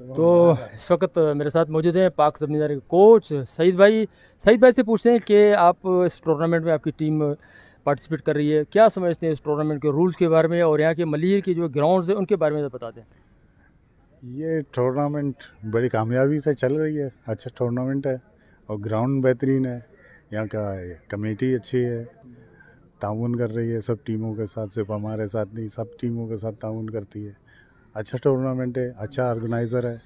तो इस वक्त मेरे साथ मौजूद हैं पाक जमींदार के कोच सईद भाई सईद भाई से पूछते हैं कि आप इस टूर्नामेंट में आपकी टीम पार्टिसिपेट कर रही है क्या समझते हैं इस टूर्नामेंट के रूल्स के बारे में और यहाँ के मलिर के जो ग्राउंड्स हैं उनके बारे में बता दें ये टूर्नामेंट बड़ी कामयाबी से चल रही है अच्छा टूर्नामेंट है और ग्राउंड बेहतरीन है यहाँ का कमेटी अच्छी है ताउन कर रही है सब टीमों के साथ सिर्फ हमारे साथ नहीं सब टीमों के साथ ताउन करती है अच्छा टूर्नामेंट है अच्छा ऑर्गेनाइज़र है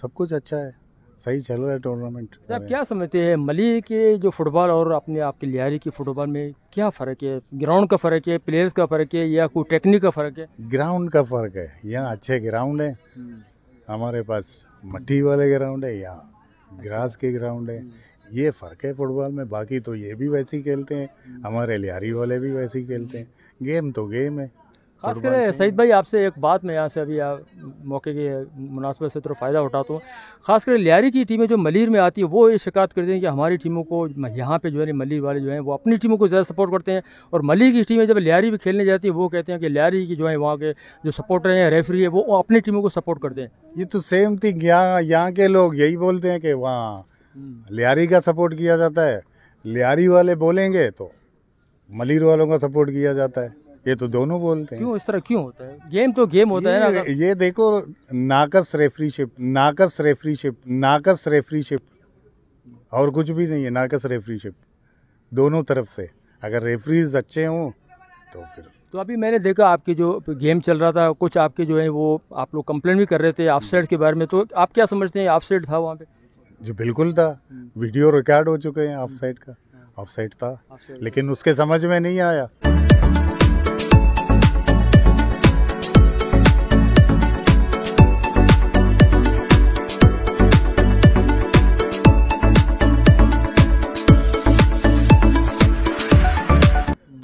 सब कुछ अच्छा है सही चल रहा है टूर्नामेंट तो आप क्या समझते हैं मली के जो फुटबॉल और अपने आपकी लियारी की फुटबॉल में क्या फ़र्क है ग्राउंड का फ़र्क है प्लेयर्स का फ़र्क है या कोई टेक्निक का फ़र्क है ग्राउंड का फ़र्क है यहाँ अच्छे ग्राउंड है हमारे पास मट्टी वाले ग्राउंड है यहाँ ग्रास के ग्राउंड है ये फ़र्क है फुटबॉल में बाकी तो ये भी वैसे ही खेलते हैं हमारे लियारी वाले भी वैसे ही खेलते हैं गेम तो गेम है खास कर सईद भाई आपसे एक बात मैं यहाँ से अभी आ, मौके के मुनासबत से थोड़ा फ़ायदा उठाता हूँ खास कर लियारी की टीमें जो मलिर में आती है वो ये शिकायत करते हैं कि हमारी टीमों को यहाँ पे जो है मलिर वाले जो हैं वो अपनी टीमों को ज़्यादा सपोर्ट करते हैं और मलिर की टीमें जब लियारी भी खेलने जाती है वो कहते हैं कि लियारी की जो है वहाँ के जो सपोर्टर हैं रेफरी है वो अपनी टीमों को सपोर्ट करते हैं ये तो सेम थिंग यहाँ यहाँ के लोग यही बोलते हैं कि वहाँ हम्म। लियारी का सपोर्ट किया जाता है लियारी वाले बोलेंगे तो मलिर वालों का सपोर्ट किया जाता है ये तो दोनों बोलते हैं क्यों इस तरह क्यों होता है गेम तो गेम होता है ना ये देखो नाकस रेफरीशिप नाकस रेफरीशिप नाकस रेफरीशिप और कुछ भी नहीं है नाकस रेफरीशिप दोनों तरफ से अगर रेफरीज अच्छे हों तो फिर तो अभी मैंने देखा आपके जो गेम चल रहा था कुछ आपके जो है वो आप लोग कंप्लेन भी कर रहे थे ऑफसाइड के बारे में तो आप क्या समझते हैं ऑफसाइड था वहाँ पे जी बिल्कुल था वीडियो हम्म। रिकॉर्ड हो चुके हैं साइड का ऑफसाइड हम्म। था लेकिन उसके समझ में नहीं आया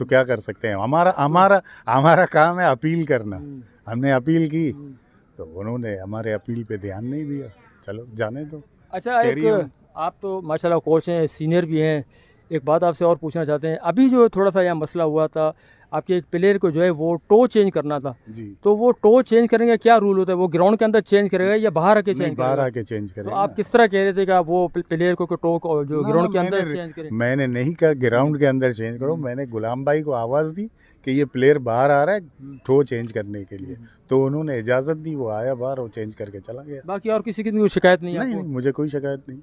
तो क्या कर सकते हैं हमारा हमारा हमारा काम है अपील करना हम्म। हमने अपील की हम्म। तो उन्होंने हमारे अपील पे ध्यान नहीं दिया चलो जाने दो अच्छा एक आप तो माशाल्लाह कोच हैं सीनियर भी हैं एक बात आपसे और पूछना चाहते हैं अभी जो थोड़ा सा यहाँ मसला हुआ था आपके एक प्लेयर को जो है वो टो चेंज करना था तो वो टो चेंज करेंगे क्या रूल होता है वो ग्राउंड के अंदर चेंज करेगा या बाहर आके चेंज बाहर आके चेंज तो करेगा तो आप किस तरह कह रहे थे कि आप वो प्लेयर को टो को जो ग्राउंड के अंदर चेंज करें मैंने नहीं कहा ग्राउंड के अंदर चेंज करो हम्म। मैंने गुलाम भाई को आवाज़ दी कि ये प्लेयर बाहर आ रहा है टो हम्म। चेंज करने के लिए हम्म। तो उन्होंने इजाज़त दी वो आया बाहर वो चेंज करके चला गया बाकी और किसी की शिकायत नहीं मुझे कोई शिकायत नहीं